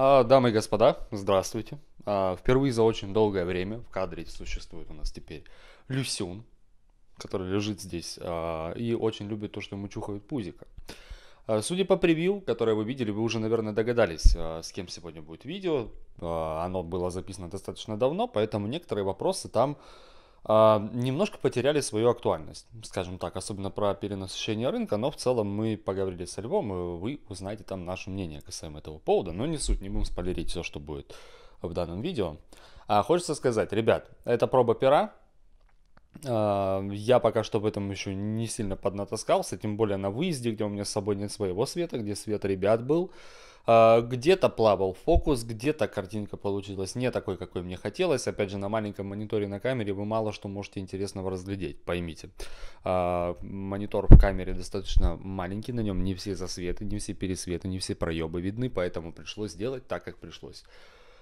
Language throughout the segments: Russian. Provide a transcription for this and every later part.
А, дамы и господа, здравствуйте. А, впервые за очень долгое время в кадре существует у нас теперь Люсюн, который лежит здесь а, и очень любит то, что ему чухают пузика. Судя по превью, которое вы видели, вы уже, наверное, догадались, с кем сегодня будет видео. Оно было записано достаточно давно, поэтому некоторые вопросы там а, немножко потеряли свою актуальность, скажем так, особенно про перенасыщение рынка, но в целом мы поговорили со Львом, и вы узнаете там наше мнение касаемо этого повода, но не суть, не будем спойлерить все, что будет в данном видео. А хочется сказать, ребят, это проба пера, а, я пока что в этом еще не сильно поднатаскался, тем более на выезде, где у меня с собой нет своего света, где свет ребят был, а, где-то плавал фокус, где-то картинка получилась не такой, какой мне хотелось. Опять же, на маленьком мониторе на камере вы мало что можете интересного разглядеть, поймите. А, монитор в камере достаточно маленький, на нем не все засветы, не все пересветы, не все проебы видны, поэтому пришлось делать так, как пришлось.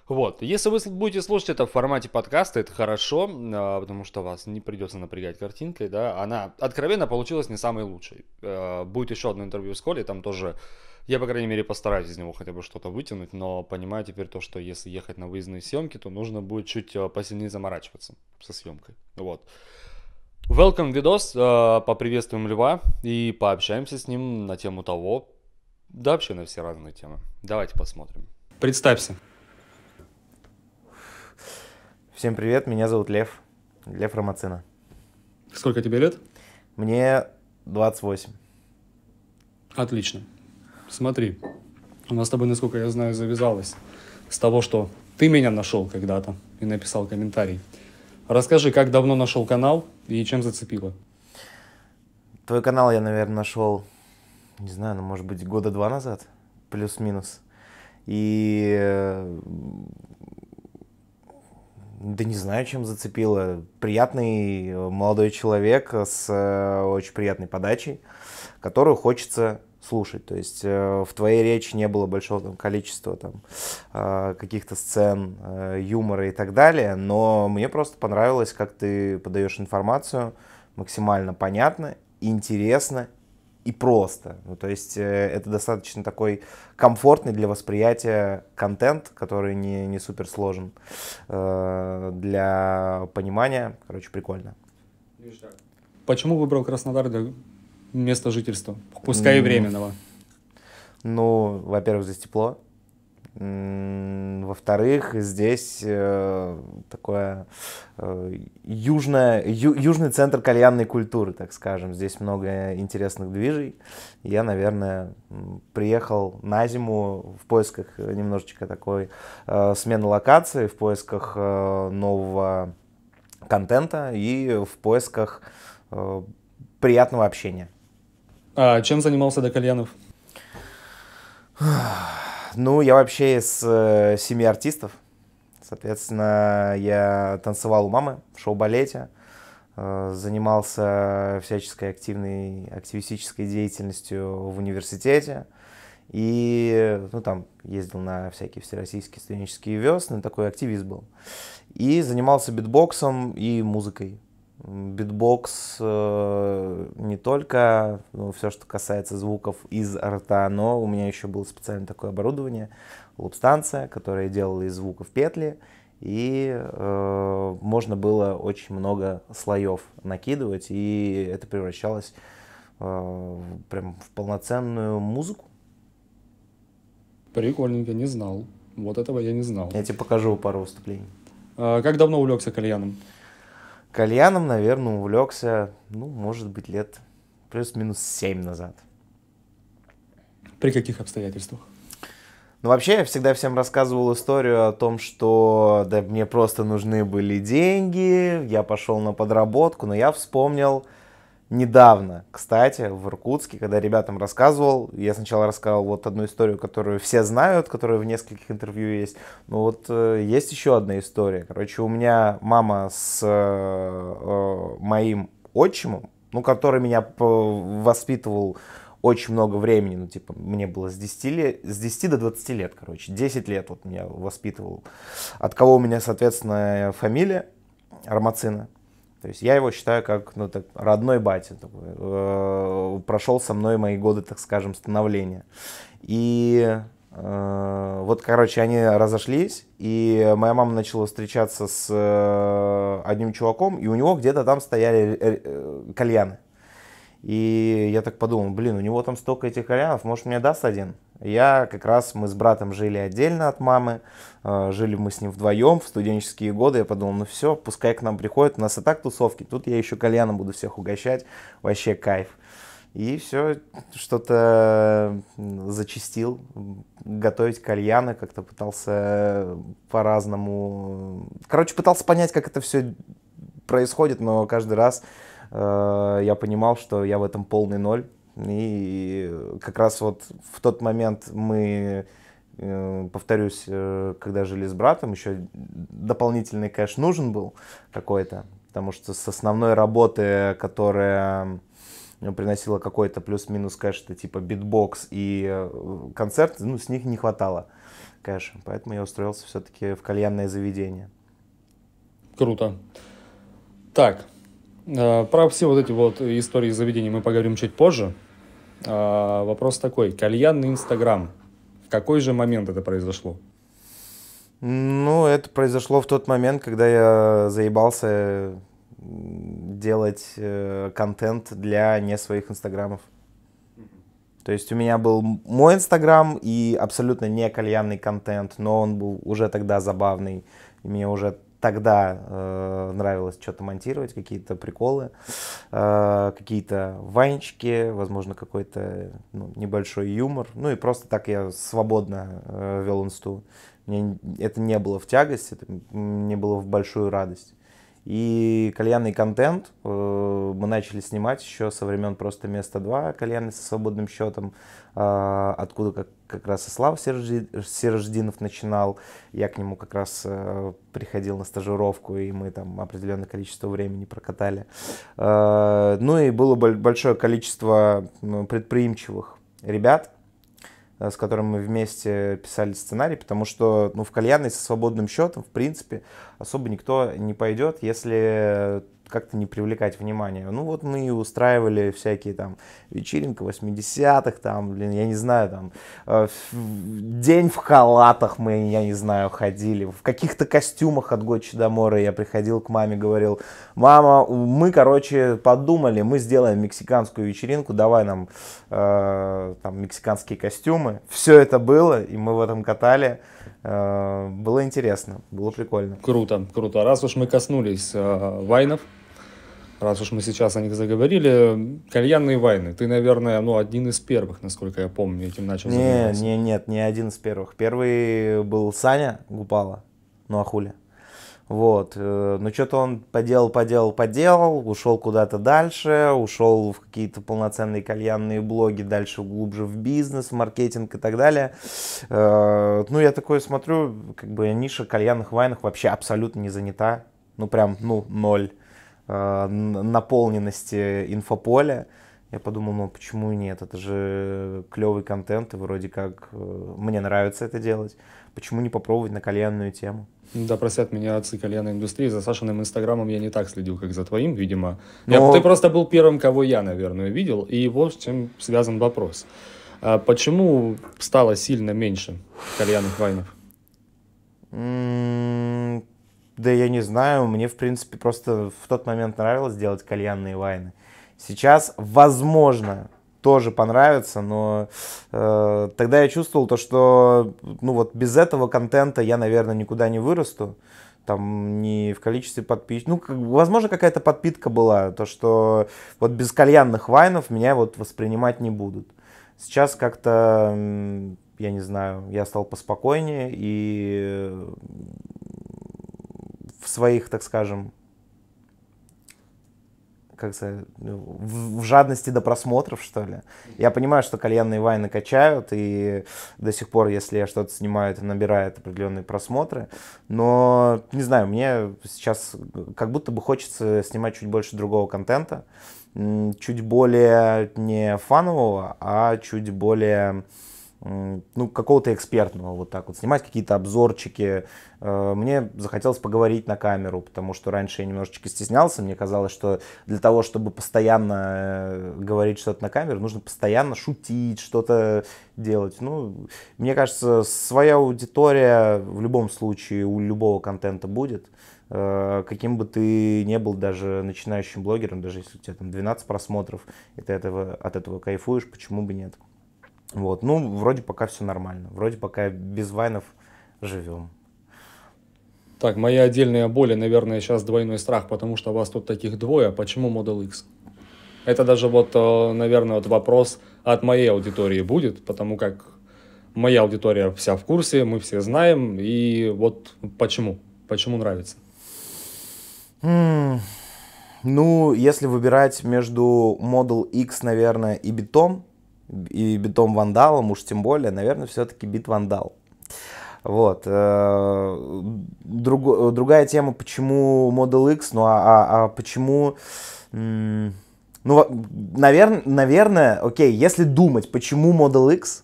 Вот, если вы будете слушать это в формате подкаста, это хорошо, а, потому что вас не придется напрягать картинкой, да, она откровенно получилась не самой лучшей. Э, будет еще одно интервью с Колей, там тоже, я, по крайней мере, постараюсь из него хотя бы что-то вытянуть, но понимаю теперь то, что если ехать на выездные съемки, то нужно будет чуть э, посильнее заморачиваться со съемкой, вот. Welcome видос, э, поприветствуем Льва и пообщаемся с ним на тему того, да вообще на все разные темы. Давайте посмотрим. Представься. Всем привет, меня зовут Лев, Лев Ромацина. Сколько тебе лет? Мне 28. Отлично. Смотри, у нас с тобой, насколько я знаю, завязалось с того, что ты меня нашел когда-то и написал комментарий. Расскажи, как давно нашел канал и чем зацепило? Твой канал я, наверное, нашел, не знаю, ну, может быть, года два назад, плюс-минус. И э, да не знаю, чем зацепило. Приятный э, молодой человек с э, очень приятной подачей, которую хочется слушать. То есть э, в твоей речи не было большого там, количества там, каких-то сцен, юмора и так далее, но мне просто понравилось, как ты подаешь информацию максимально понятно, интересно и просто. Ну, то есть э, это достаточно такой комфортный для восприятия контент, который не, не супер сложен э, для понимания. Короче, прикольно. Почему выбрал Краснодар для места жительства? Пускай и временного. Ну, во-первых, здесь тепло. Во-вторых, здесь э, такое э, южное, ю, южный центр кальянной культуры, так скажем. Здесь много интересных движей. Я, наверное, приехал на зиму в поисках немножечко такой э, смены локации, в поисках э, нового контента и в поисках э, приятного общения. А чем занимался до кальянов? Ну, я вообще из э, семьи артистов. Соответственно, я танцевал у мамы в шоу-балете, э, занимался всяческой активной, активистической деятельностью в университете. И, ну, там, ездил на всякие всероссийские студенческие весны, такой активист был. И занимался битбоксом и музыкой битбокс э, не только ну, все, что касается звуков из рта, но у меня еще было специальное такое оборудование, лупстанция, которая делала из звуков петли, и э, можно было очень много слоев накидывать, и это превращалось э, прям в полноценную музыку. Прикольненько, не знал. Вот этого я не знал. Я тебе покажу пару выступлений. А, как давно увлекся кальяном? Кальяном, наверное, увлекся, ну, может быть, лет плюс-минус 7 назад. При каких обстоятельствах? Ну, вообще, я всегда всем рассказывал историю о том, что да, мне просто нужны были деньги, я пошел на подработку, но я вспомнил, недавно, кстати, в Иркутске, когда ребятам рассказывал, я сначала рассказал вот одну историю, которую все знают, которая в нескольких интервью есть, но вот э, есть еще одна история. Короче, у меня мама с э, э, моим отчимом, ну, который меня воспитывал очень много времени, ну, типа, мне было с 10, лет, с 10 до 20 лет, короче, 10 лет вот меня воспитывал, от кого у меня, соответственно, фамилия Армацина. То есть я его считаю как ну, так, родной батя, такой, э, прошел со мной мои годы, так скажем, становления. И э, вот, короче, они разошлись, и моя мама начала встречаться с э, одним чуваком, и у него где-то там стояли э, э, кальяны. И я так подумал, блин, у него там столько этих кальянов, может, мне даст один? Я как раз, мы с братом жили отдельно от мамы, э, жили мы с ним вдвоем в студенческие годы. Я подумал, ну все, пускай к нам приходят, у нас и так тусовки, тут я еще кальяном буду всех угощать, вообще кайф. И все, что-то зачистил, готовить кальяны, как-то пытался э, по-разному. Э, короче, пытался понять, как это все происходит, но каждый раз э, я понимал, что я в этом полный ноль и как раз вот в тот момент мы, э, повторюсь, э, когда жили с братом, еще дополнительный кэш нужен был какой-то, потому что с основной работы, которая э, приносила какой-то плюс-минус кэш, это типа битбокс и концерт, ну, с них не хватало кэша. Поэтому я устроился все-таки в кальянное заведение. Круто. Так, про все вот эти вот истории заведений мы поговорим чуть позже. А, вопрос такой. Кальянный Инстаграм. В какой же момент это произошло? Ну, это произошло в тот момент, когда я заебался делать э, контент для не своих инстаграмов. То есть у меня был мой инстаграм и абсолютно не кальянный контент, но он был уже тогда забавный. И мне уже тогда э, нравилось что-то монтировать, какие-то приколы, э, какие-то ванечки, возможно, какой-то ну, небольшой юмор. Ну и просто так я свободно э, вел инсту. Мне это не было в тягость, это не было в большую радость. И кальянный контент э, мы начали снимать еще со времен просто место 2, кальяны со свободным счетом, а, откуда как, как раз и Слав серождинов начинал. Я к нему как раз э, приходил на стажировку, и мы там определенное количество времени прокатали. Э, ну и было большое количество предприимчивых ребят, Э, с которым мы вместе писали сценарий, потому что ну, в кальянной со свободным счетом, в принципе, особо никто не пойдет, если как-то не привлекать внимание. Ну вот мы и устраивали всякие там вечеринки 80-х, там, блин, я не знаю, там, э, день в халатах мы, я не знаю, ходили, в каких-то костюмах от Гочи до Мора я приходил к маме, говорил, мама, мы, короче, подумали, мы сделаем мексиканскую вечеринку, давай нам э, там мексиканские костюмы. Все это было, и мы в этом катали. Э, было интересно, было прикольно. Круто, круто. Раз уж мы коснулись э, вайнов, раз уж мы сейчас о них заговорили, кальянные вайны. Ты, наверное, ну, один из первых, насколько я помню, этим начал не, заниматься. Не, нет, не один из первых. Первый был Саня Гупала, ну, Ахуля. Вот. Э, но что-то он поделал, поделал, поделал, ушел куда-то дальше, ушел в какие-то полноценные кальянные блоги, дальше глубже в бизнес, в маркетинг и так далее. Э, ну, я такое смотрю, как бы ниша кальянных вайнах вообще абсолютно не занята. Ну, прям, ну, ноль э, наполненности инфополя. Я подумал, ну а почему нет, это же клевый контент, и вроде как э, мне нравится это делать. Почему не попробовать на кальянную тему? Да, просят меня отцы кальянной индустрии. За Сашиным инстаграмом я не так следил, как за твоим, видимо. Но... Ну, я, ты просто был первым, кого я, наверное, видел, и вот с чем связан вопрос. А почему стало сильно меньше кальянных вайнов? М-м, да я не знаю, мне, в принципе, просто в тот момент нравилось делать кальянные вайны. Сейчас, возможно, тоже понравится, но э, тогда я чувствовал то, что ну вот без этого контента я, наверное, никуда не вырасту там не в количестве подписчиков. Ну, возможно, какая-то подпитка была, то, что вот без кальянных вайнов меня вот воспринимать не будут. Сейчас как-то, я не знаю, я стал поспокойнее и в своих, так скажем, как сказать, в, в жадности до просмотров, что ли. Я понимаю, что кальянные вайны качают, и до сих пор, если я что-то снимаю, это набирает определенные просмотры. Но, не знаю, мне сейчас как будто бы хочется снимать чуть больше другого контента, чуть более не фанового, а чуть более ну, какого-то экспертного вот так вот, снимать какие-то обзорчики. Э, мне захотелось поговорить на камеру, потому что раньше я немножечко стеснялся, мне казалось, что для того, чтобы постоянно э, говорить что-то на камеру, нужно постоянно шутить, что-то делать. Ну, мне кажется, своя аудитория в любом случае у любого контента будет. Э, каким бы ты не был даже начинающим блогером, даже если у тебя там 12 просмотров, и ты этого, от этого кайфуешь, почему бы нет? Вот, ну, вроде пока все нормально, вроде пока без вайнов живем. Так, моя отдельная боль, наверное, сейчас двойной страх, потому что у вас тут таких двое. Почему Model X? Это даже вот, э, наверное, вот вопрос от моей аудитории будет, потому как моя аудитория вся в курсе, мы все знаем, и вот почему? Почему нравится? Ну, если выбирать между Model X, наверное, и битом, и битом вандалом, уж тем более, наверное, все-таки бит вандал. Вот. Э, Друг, другая тема, почему Model X, ну а, а, а почему... Ну, наверное, наверное, окей, если думать, почему Model X,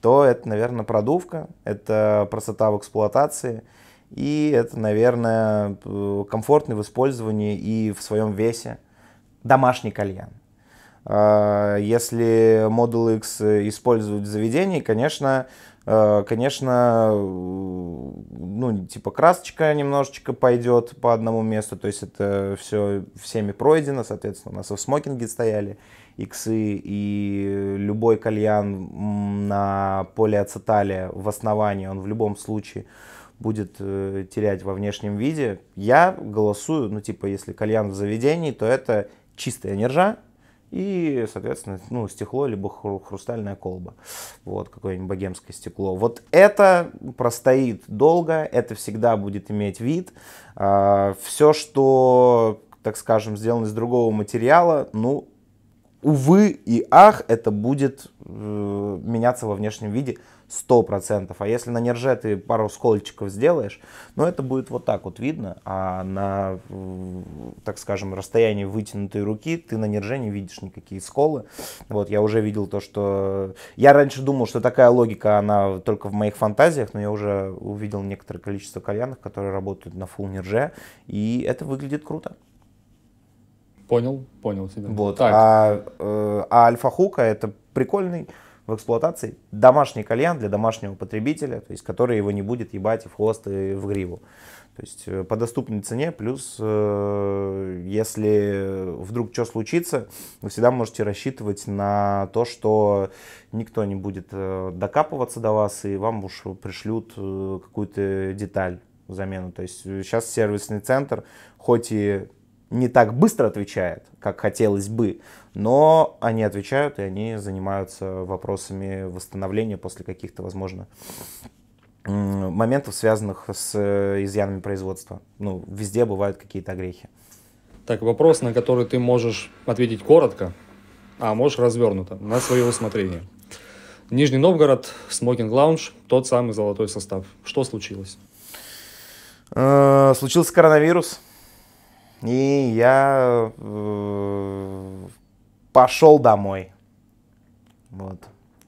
то это, наверное, продувка, это простота в эксплуатации, и это, наверное, комфортный в использовании и в своем весе домашний кальян. А, если Model X э, используют в заведении, конечно, э, конечно, э, ну, типа красочка немножечко пойдет по одному месту, то есть это все всеми пройдено, соответственно, у нас и в смокинге стояли иксы, и любой кальян на полиацетале в основании, он в любом случае будет терять во внешнем виде. Я голосую, ну, типа, если кальян в заведении, то это чистая нержа, и, соответственно, ну, стекло либо хрустальная колба, вот, какое-нибудь богемское стекло. Вот это простоит долго, это всегда будет иметь вид. А, Все, что, так скажем, сделано из другого материала, ну, увы и ах, это будет э, меняться во внешнем виде 100%. А если на нерже ты пару скольчиков сделаешь, ну это будет вот так вот видно, а на, так скажем, расстоянии вытянутой руки ты на нерже не видишь никакие сколы. Вот я уже видел то, что... Я раньше думал, что такая логика, она только в моих фантазиях, но я уже увидел некоторое количество кальянов, которые работают на full нерже, и это выглядит круто. Понял, понял тебя. Вот. Так. А, э, а альфа-хука это прикольный в эксплуатации домашний кальян для домашнего потребителя, то есть который его не будет ебать в хвост, и в гриву. То есть э, по доступной цене, плюс э, если вдруг что случится, вы всегда можете рассчитывать на то, что никто не будет э, докапываться до вас, и вам уж пришлют какую-то деталь замену. То есть сейчас сервисный центр, хоть и не так быстро отвечает, как хотелось бы, но они отвечают и они занимаются вопросами восстановления после каких-то, возможно, моментов, связанных с э, изъянами производства. Ну, везде бывают какие-то огрехи. Так, вопрос, на который ты можешь ответить коротко, а можешь развернуто, на свое усмотрение. Нижний Новгород, Смокинг Лаунж, тот самый золотой состав. Что случилось? Э, случился коронавирус, и я э, пошел домой. Вот.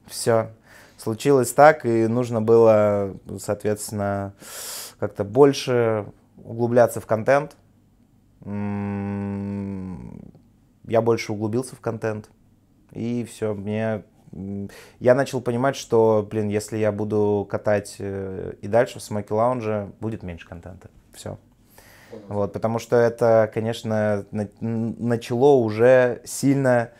Все. Случилось так, и нужно было, соответственно, как-то больше углубляться в контент. М-м, я больше углубился в контент. И все, мне я начал понимать, что, блин, если я буду катать э, и дальше в смоки лаунже, будет меньше контента. Все. Вот, потому что это, конечно, начало уже сильно...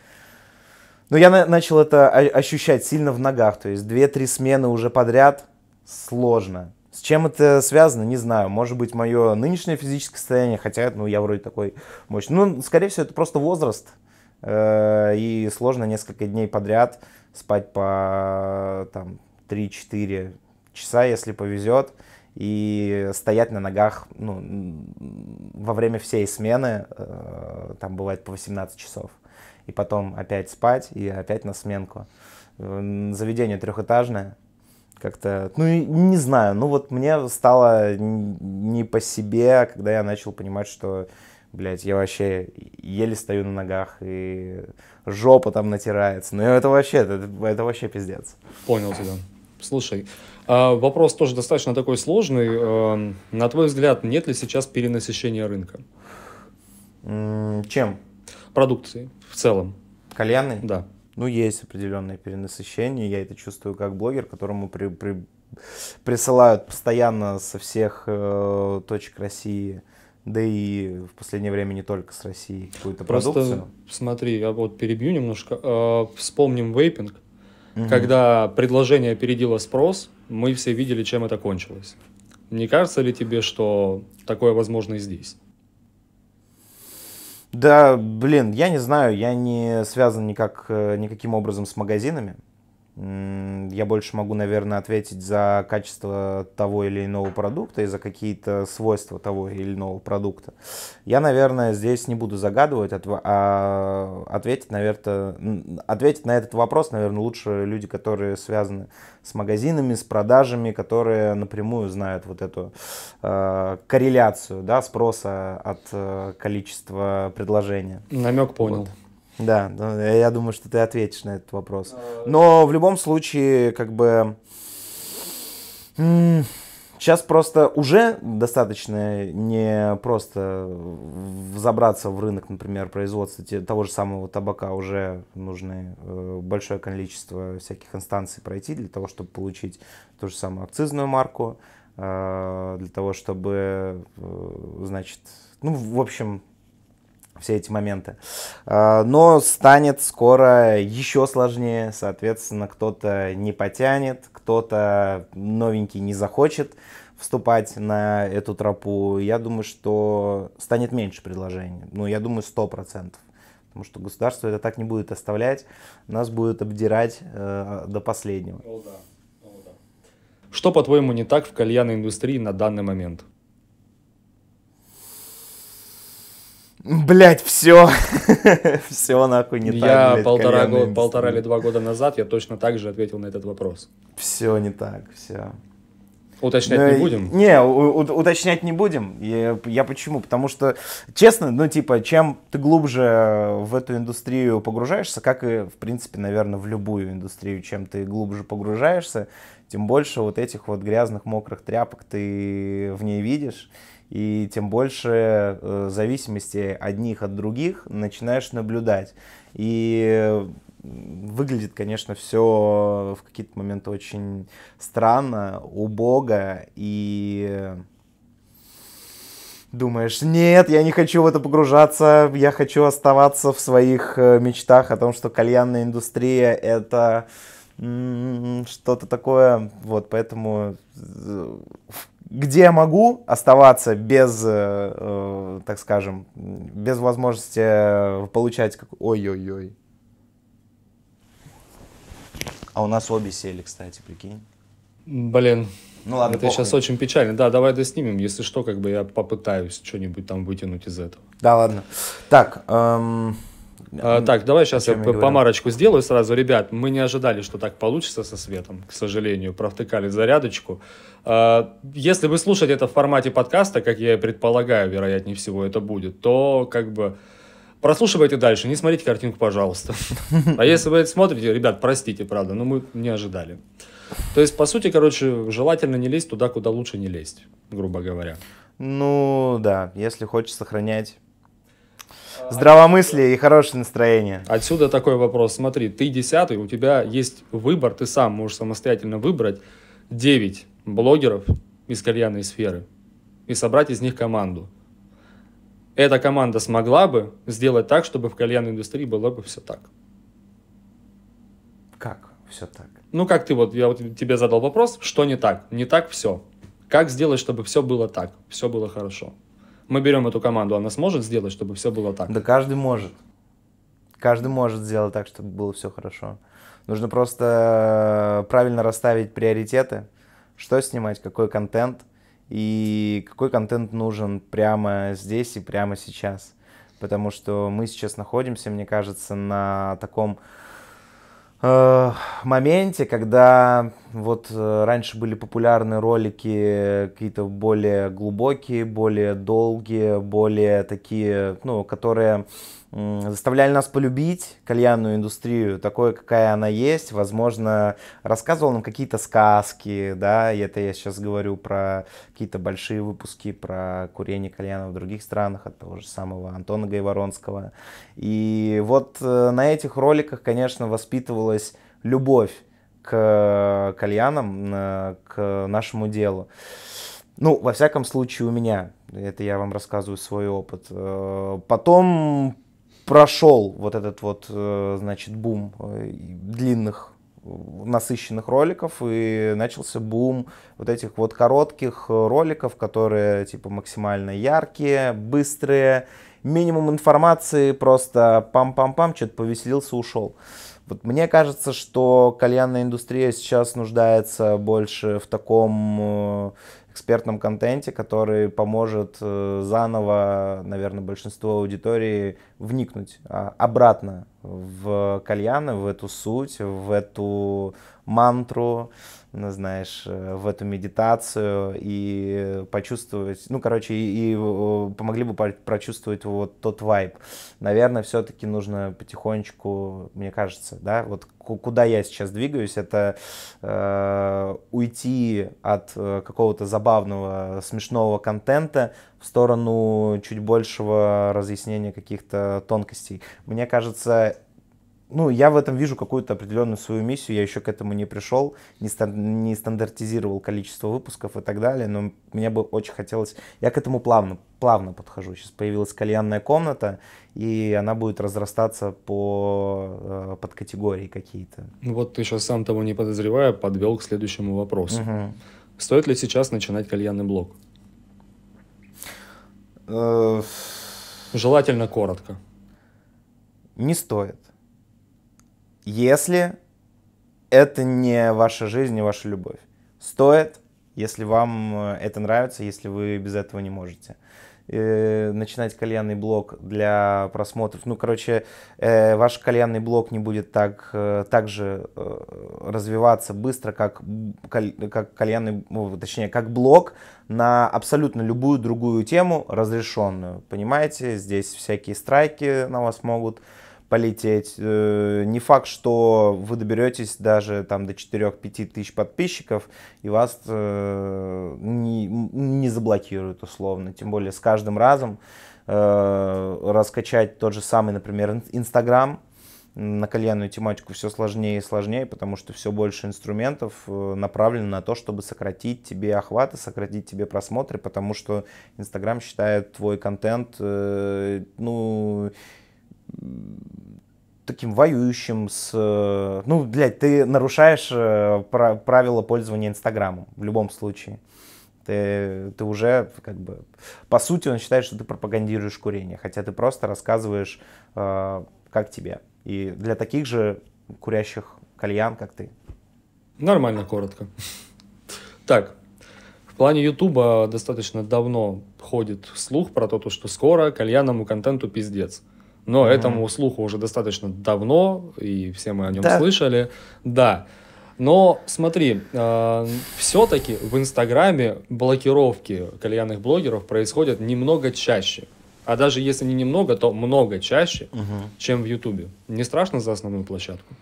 Ну, я на начал это ощущать сильно в ногах, то есть две-три смены уже подряд сложно. С чем это связано, не знаю. Может быть, мое нынешнее физическое состояние, хотя, ну, я вроде такой мощный. Ну, скорее всего, это просто возраст. Э, и сложно несколько дней подряд спать по там, 3-4 часа, если повезет и стоять на ногах ну, во время всей смены, э, там бывает по 18 часов, и потом опять спать и опять на сменку. Заведение трехэтажное, как-то, ну, не знаю, ну вот мне стало не по себе, когда я начал понимать, что, блядь, я вообще еле стою на ногах, и жопа там натирается, ну это вообще, это, это вообще пиздец. Понял тебя. Слушай, а, вопрос тоже достаточно такой сложный. А, на твой взгляд, нет ли сейчас перенасыщения рынка? Чем? Продукции в целом. Кальяны. Да. Ну, есть определенное перенасыщение. Я это чувствую как блогер, которому при, при, присылают постоянно со всех э, точек России да и в последнее время не только с России какую-то Просто продукцию. Смотри, я вот перебью немножко. Э, вспомним вейпинг, угу. когда предложение опередило спрос, мы все видели, чем это кончилось. Не кажется ли тебе, что такое возможно и здесь? Да, блин, я не знаю, я не связан никак, э, никаким образом с магазинами я больше могу, наверное, ответить за качество того или иного продукта и за какие-то свойства того или иного продукта. Я, наверное, здесь не буду загадывать, а ответить, наверное, ответить на этот вопрос, наверное, лучше люди, которые связаны с магазинами, с продажами, которые напрямую знают вот эту э, корреляцию да, спроса от э, количества предложения. Намек понял. Вот. Да, ну, я думаю, что ты ответишь на этот вопрос. А, Но в любом случае, как бы... Сейчас просто уже достаточно не просто забраться в рынок, например, производства того же самого табака. Уже нужно э, большое количество всяких инстанций пройти для того, чтобы получить ту же самую акцизную марку, э, для того, чтобы, э, значит, ну, в общем, все эти моменты. А, но станет скоро еще сложнее, соответственно, кто-то не потянет, кто-то новенький не захочет вступать на эту тропу. Я думаю, что станет меньше предложений. Ну, я думаю, 100%. Потому что государство это так не будет оставлять, нас будет обдирать э, до последнего. Что, по-твоему, не так в кальянной индустрии на данный момент? Блять, все. все нахуй не я так. Я полтора, год, полтора или два года назад я точно так же ответил на этот вопрос. Все не так, все. Уточнять Но, ну не будем? Не, у, у, уточнять не будем. Я, я почему? Потому что, честно, ну, типа, чем ты глубже в эту индустрию погружаешься, как и, в принципе, наверное, в любую индустрию, чем ты глубже погружаешься, тем больше вот этих вот грязных, мокрых тряпок ты в ней видишь и тем больше э, зависимости одних от других начинаешь наблюдать. И выглядит, конечно, все в какие-то моменты очень странно, убого и э, думаешь, нет, я не хочу в это погружаться, я хочу оставаться в своих э, мечтах о том, что кальянная индустрия это что-то такое, вот, поэтому э, где я могу оставаться без, э, э так скажем, без возможности э, получать... Как... Ой-ой-ой. А у нас обе сели, кстати, прикинь. Блин. Ну ладно, Это похуй. сейчас очень печально. Да, давай это снимем, Если что, как бы я попытаюсь что-нибудь там вытянуть из этого. Да, ладно. Так, эм... А, так, давай сейчас я, я помарочку сделаю сразу. Ребят, мы не ожидали, что так получится со светом, к сожалению. Провтыкали зарядочку. А, если вы слушаете это в формате подкаста, как я и предполагаю, вероятнее всего это будет, то как бы прослушивайте дальше, не смотрите картинку, пожалуйста. А если вы это смотрите, ребят, простите, правда, но мы не ожидали. То есть, по сути, короче, желательно не лезть туда, куда лучше не лезть, грубо говоря. Ну, да, если хочешь сохранять а, здравомыслие и хорошее настроение. Отсюда такой вопрос. Смотри, ты десятый, у тебя есть выбор, ты сам можешь самостоятельно выбрать 9 блогеров из кальянной сферы и собрать из них команду. Эта команда смогла бы сделать так, чтобы в кальянной индустрии было бы все так. Как все так? Ну, как ты вот, я вот тебе задал вопрос, что не так? Не так все. Как сделать, чтобы все было так, все было хорошо? мы берем эту команду, она сможет сделать, чтобы все было так? Да каждый может. Каждый может сделать так, чтобы было все хорошо. Нужно просто э, правильно расставить приоритеты, что снимать, какой контент, и какой контент нужен прямо здесь и прямо сейчас. Потому что мы сейчас находимся, мне кажется, на таком Э, моменте, когда вот э, раньше были популярны ролики какие-то более глубокие, более долгие, более такие, ну, которые заставляли нас полюбить кальянную индустрию, такое какая она есть. Возможно, рассказывал нам какие-то сказки, да, и это я сейчас говорю про какие-то большие выпуски, про курение кальяна в других странах, от того же самого Антона Гайворонского. И вот э, на этих роликах, конечно, воспитывалась любовь к кальянам, к нашему делу. Ну, во всяком случае, у меня. Это я вам рассказываю свой опыт. Э, потом прошел вот этот вот, э, значит, бум э, длинных э, насыщенных роликов и начался бум вот этих вот коротких роликов, которые типа максимально яркие, быстрые, минимум информации, просто пам-пам-пам, что-то повеселился, ушел. Вот мне кажется, что кальянная индустрия сейчас нуждается больше в таком экспертном контенте, который поможет э, заново, наверное, большинству аудитории вникнуть а, обратно в кальяны, в эту суть, в эту мантру, ну, знаешь, э, в эту медитацию и почувствовать, ну, короче, и, и э, помогли бы прочувствовать вот тот вайб. Наверное, все-таки нужно потихонечку, мне кажется, да, вот куда я сейчас двигаюсь, это э, уйти от э, какого-то забавного, смешного контента в сторону чуть большего разъяснения каких-то тонкостей. Мне кажется, ну, я в этом вижу какую-то определенную свою миссию. Я еще к этому не пришел, не, стан- не стандартизировал количество выпусков и так далее, но мне бы очень хотелось... Я к этому плавно, плавно подхожу. Сейчас появилась кальянная комната, и она будет разрастаться по э, под категории какие-то. Ну, вот ты сейчас сам того не подозревая подвел к следующему вопросу. Угу. Стоит ли сейчас начинать кальянный блог? Э, Желательно коротко. Не стоит если это не ваша жизнь, не ваша любовь. Стоит, если вам э, это нравится, если вы без этого не можете э, начинать кальянный блок для просмотров. Ну, короче, э, ваш кальянный блок не будет так, э, так же э, развиваться быстро, как, каль, как кальянный, ну, точнее, как блок на абсолютно любую другую тему разрешенную. Понимаете, здесь всякие страйки на вас могут полететь. Э, не факт, что вы доберетесь даже там до 4-5 тысяч подписчиков, и вас э, не, не заблокируют условно. Тем более с каждым разом э, раскачать тот же самый, например, Инстаграм, на кальянную тематику все сложнее и сложнее, потому что все больше инструментов направлено на то, чтобы сократить тебе охваты, сократить тебе просмотры, потому что Инстаграм считает твой контент, ну, таким воюющим с... Э, ну, блядь, ты нарушаешь э, правила пользования Инстаграмом в любом случае. Ты, ты уже как бы... По сути, он считает, что ты пропагандируешь курение, хотя ты просто рассказываешь, э, как тебе. И для таких же курящих кальян, как ты. Нормально, коротко. Так, в плане Ютуба достаточно давно ходит слух про то, что скоро кальянному контенту пиздец. Но mm-hmm. этому слуху уже достаточно давно, и все мы о нем да. слышали. Да. Но смотри, э, все-таки в Инстаграме блокировки кальянных блогеров происходят немного чаще. А даже если не немного, то много чаще, угу. чем в Ютубе. Не страшно за основную площадку?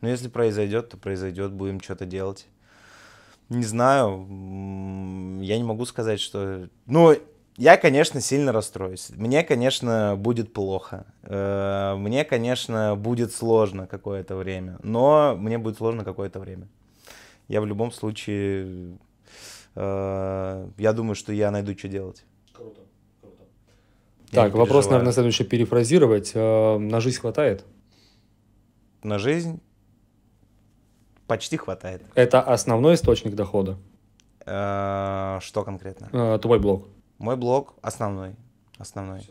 Ну, если произойдет, то произойдет, будем что-то делать. Не знаю, я не могу сказать, что... Ну, я, конечно, сильно расстроюсь. Мне, конечно, будет плохо. Э, мне, конечно, будет сложно какое-то время. Но мне будет сложно какое-то время. Я в любом случае... Э, я думаю, что я найду, что делать. Круто, круто. Я так, вопрос, наверное, следующий перефразировать. Э, на жизнь хватает? На жизнь почти хватает. Это основной источник дохода? Что конкретно? Твой блог. Мой блог основной. Основной.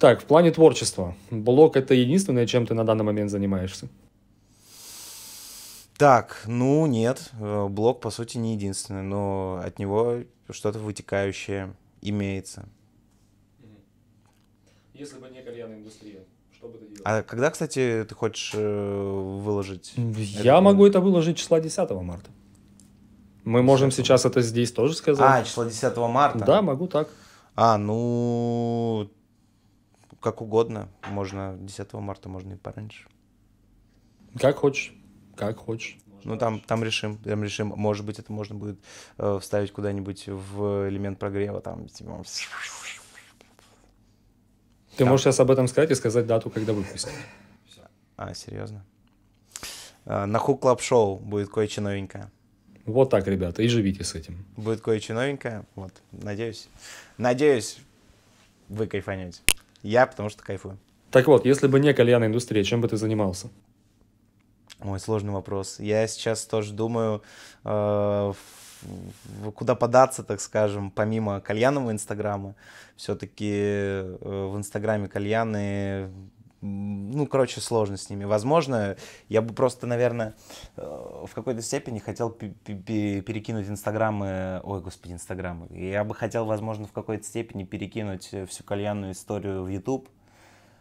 Так, в плане творчества. Блог — это единственное, чем ты на данный момент занимаешься? Так, ну нет, э, блог, по сути, не единственный, но от него что-то вытекающее имеется. Если бы не кальянная индустрия, что бы ты делал? А когда, кстати, ты хочешь э, выложить? Я могу блог? это выложить числа 10 марта. Мы можем сейчас это здесь тоже сказать. А, число 10 марта. Да, могу так. А, ну, как угодно. Можно 10 марта, можно и пораньше. Как хочешь, как хочешь. Ну, там, там решим, там решим. Может быть, это можно будет э, вставить куда-нибудь в элемент прогрева, там, типа... Ты можешь сейчас об этом сказать и сказать дату, когда выпустят. А, серьезно? Э, на Хук Клаб Шоу будет кое-что новенькое. Вот так, ребята, и живите с этим. Будет кое-что новенькое, вот, надеюсь. Надеюсь, вы кайфанете. Я, потому что кайфую. Так вот, если бы не кальянная индустрия, чем бы ты занимался? Ой, сложный вопрос. Я сейчас тоже думаю, э, куда податься, так скажем, помимо кальянного инстаграма. Все-таки э, в инстаграме кальяны ну, короче, сложно с ними. Возможно, я бы просто, наверное, э, в какой-то степени хотел перекинуть инстаграмы, ой, господи, инстаграмы. Я бы хотел, возможно, в какой-то степени перекинуть э, всю кальянную историю в YouTube.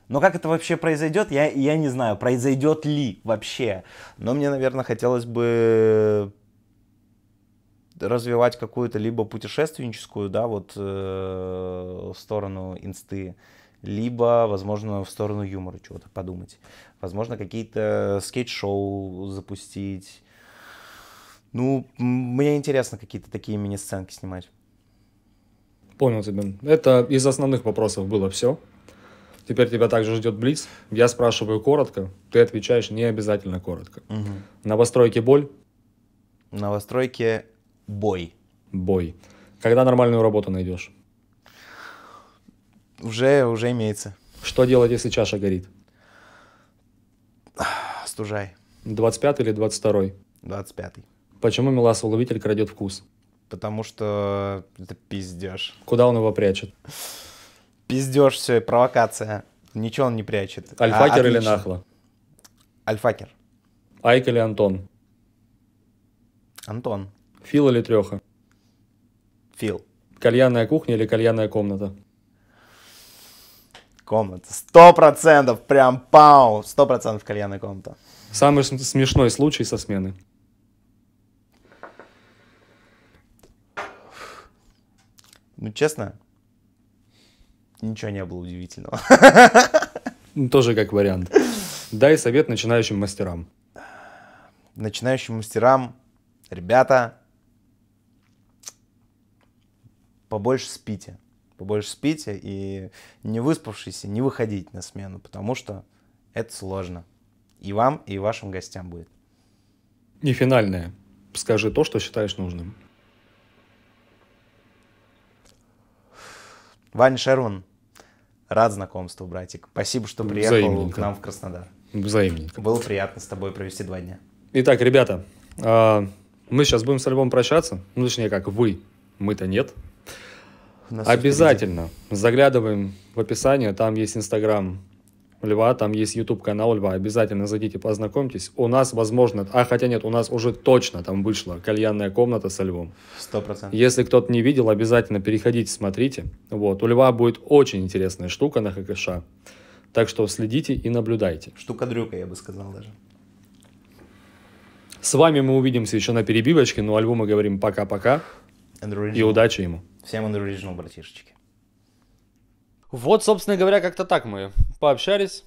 Но как это вообще произойдет, я, я не знаю, произойдет ли вообще. Но мне, наверное, хотелось бы развивать какую-то либо путешественническую, да, вот э, сторону инсты, э, либо, возможно, в сторону юмора чего-то подумать. Возможно, какие-то скетч-шоу запустить. Ну, мне интересно какие-то такие мини-сценки снимать. Понял тебя. Это из основных вопросов было все. Теперь тебя также ждет блиц. Я спрашиваю коротко, ты отвечаешь не обязательно коротко. Угу. Новостройки боль? Новостройки бой. Бой. Когда нормальную работу найдешь? Уже, уже имеется. Что делать, если чаша горит? Стужай. 25 или 22? 25. Почему меласов ловитель крадет вкус? Потому что это пиздеж. Куда он его прячет? Пиздеж, все, провокация. Ничего он не прячет. А Альфакер а, или нахло? Альфакер. Айк или Антон? Антон. Фил или треха? Фил. Кальянная кухня или кальянная комната? комната. Сто процентов, прям пау, сто процентов кальянная комната. Самый смешной случай со смены. Ну, честно, ничего не было удивительного. Ну, тоже как вариант. Дай совет начинающим мастерам. Начинающим мастерам, ребята, побольше спите побольше спите и не выспавшись, не выходить на смену, потому что это сложно. И вам, и вашим гостям будет. И финальное. Скажи то, что считаешь нужным. Ваня Шерман, рад знакомству, братик. Спасибо, что приехал к нам в Краснодар. Взаимненько. Было приятно с тобой провести два дня. Итак, ребята, а, мы сейчас будем с альбомом прощаться. Ну, точнее, как вы. Мы-то нет нас Обязательно. Заглядываем в описание, там есть Инстаграм Льва, там есть YouTube канал Льва. Обязательно зайдите, познакомьтесь. У нас, возможно, а хотя нет, у нас уже точно там вышла кальянная комната со Львом. Сто процентов. Если кто-то не видел, обязательно переходите, смотрите. Вот. У Льва будет очень интересная штука на ХКШ. Так что следите и наблюдайте. Штука дрюка, я бы сказал даже. С вами мы увидимся еще на перебивочке, но ну, о Льву мы говорим пока-пока. И удачи ему. Всем and original, братишечки. Вот, собственно говоря, как-то так мы пообщались.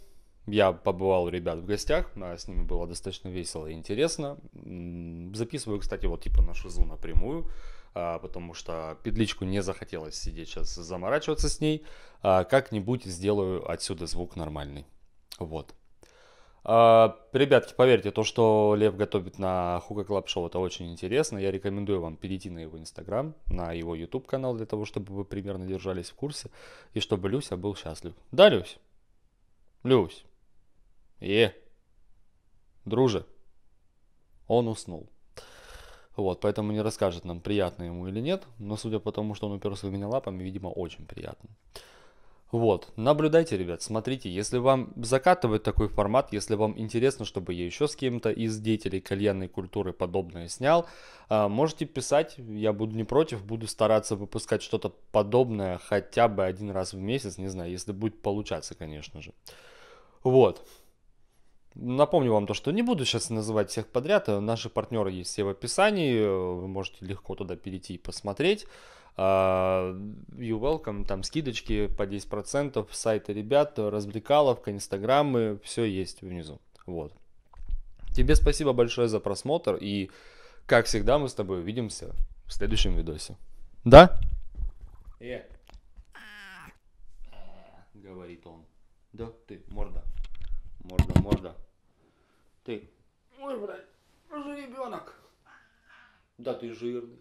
Я побывал у ребят в гостях, а с ними было достаточно весело и интересно. Записываю, кстати, вот типа на шизу напрямую, а, потому что петличку не захотелось сидеть сейчас заморачиваться с ней. А как-нибудь сделаю отсюда звук нормальный. Вот. А, ребятки, поверьте, то, что Лев готовит на Хука Клаб Шоу, это очень интересно. Я рекомендую вам перейти на его Инстаграм, на его YouTube канал, для того, чтобы вы примерно держались в курсе, и чтобы Люся был счастлив. Да, Люсь? Люсь? Е? Друже? Он уснул. Вот, поэтому не расскажет нам, приятно ему или нет, но судя по тому, что он уперся в меня лапами, видимо, очень приятно. Вот, наблюдайте, ребят, смотрите, если вам закатывает такой формат, если вам интересно, чтобы я еще с кем-то из деятелей кальянной культуры подобное снял, а, можете писать, я буду не против, буду стараться выпускать что-то подобное хотя бы один раз в месяц, не знаю, если будет получаться, конечно же. Вот. Напомню вам то, что не буду сейчас называть всех подряд, наши партнеры есть все в описании, вы можете легко туда перейти и посмотреть. А, you welcome, там скидочки по 10%, сайты ребят, развлекаловка, инстаграмы, все есть внизу. Вот. Тебе спасибо большое за просмотр и, как всегда, мы с тобой увидимся в следующем видосе. Да? Э. Э, говорит он. Да, ты, морда. Морда, морда. Ты. Ой, блядь, уже ребенок. Да ты жирный.